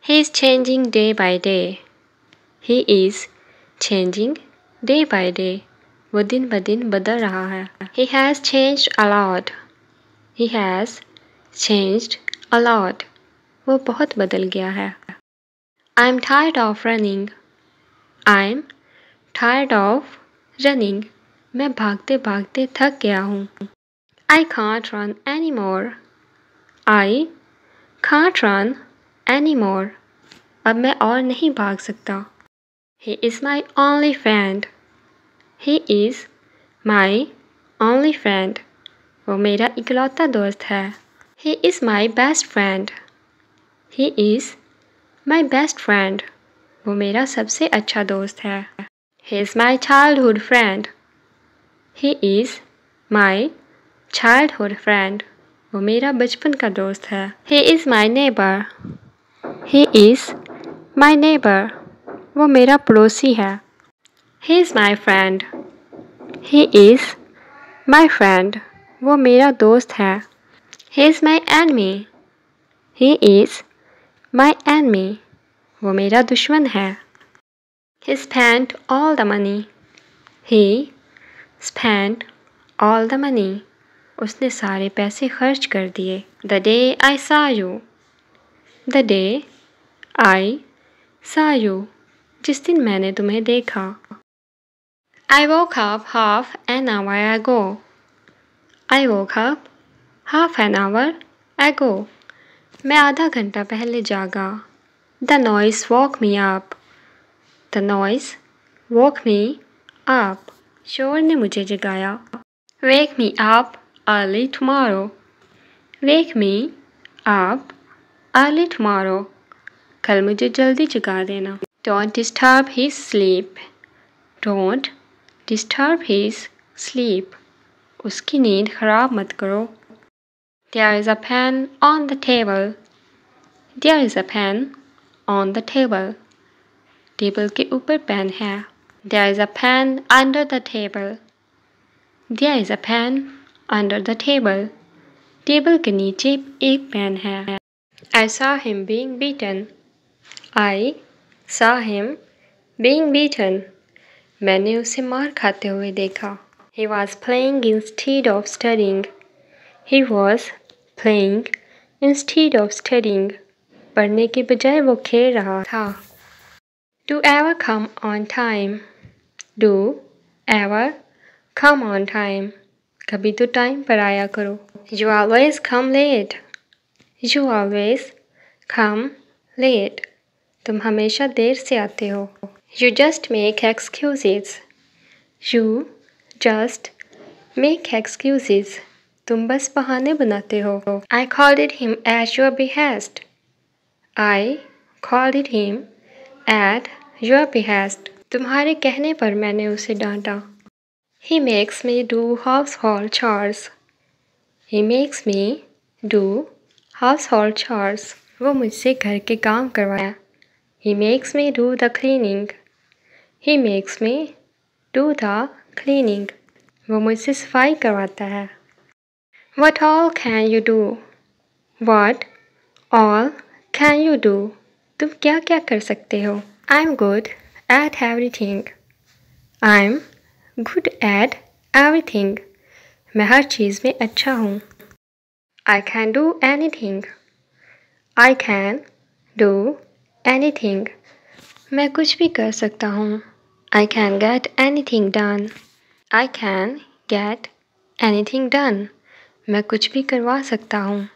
He is changing day by day. He is changing day by day. वो दिन ब दिन बदल रहा है He has changed a lot. He has changed a lot. वो बहुत बदल गया है I am tired of running. I am tired of running. मैं भागते भागते थक गया हूँ I can't run anymore. I I can't run anymore अब मैं और नहीं भाग सकता he is my only friend he is my only friend वो मेरा इकलौता दोस्त है he is my best friend he is my best friend वो मेरा सबसे अच्छा दोस्त है he is my childhood friend he is my childhood friend वो मेरा बचपन का दोस्त है he is my neighbour he is my neighbour वो मेरा पड़ोसी है he is my friend he is my friend वो मेरा दोस्त है he is my enemy he is my enemy वो मेरा दुश्मन है he spend all the money he spend all the money उसने सारे पैसे खर्च कर दिए द डे आई सा यू द डे आई सा यू जिस दिन मैंने तुम्हें देखा I woke half half an hour go I woke half half an hour go मैं आधा घंटा पहले जागा द नॉइस वॉक मी आप द नॉइस वॉक मी आप शोर ने मुझे जगाया वेक मी आप अर्ली टुमारो वेक मी आप अर्ली टुमारो कल मुझे जल्दी जगा देना don't disturb his sleep don't disturb his sleep उसकी नींद खराब मत करो there is a fan on the table there is a fan on the table table के ऊपर पेन है there is a fan under the table there is a fan under the table table के नीचे एक pen है I saw him being beaten I saw him being beaten मैंने उसे मार खाते हुए देखा he was playing instead of studying. He was playing instead of studying. पढ़ने के बजाय वो खेल रहा था do ever come on time do ever come on time कभी तो टाइम पर आया करो you always come late you always come late तुम हमेशा देर से आते हो you just make excuses you just make excuses तुम बस बहाने बनाते हो I call it him at your behest I call it him at your behest तुम्हारे कहने पर मैंने उसे डांटा he makes me do household chores he makes me do household chores वो मुझसे घर के काम करवाया He makes me do the cleaning. He makes me do the cleaning. वो मुझसे सफाई करवाता है What all can you do? What all can you do? तुम क्या क्या कर सकते हो I'm good at everything. I'm good at everything. मैं हर चीज़ में अच्छा हूँ. I can do anything. I can do. Anything मैं कुछ भी कर सकता हूँ I can get anything done I can get anything done मैं कुछ भी करवा सकता हूँ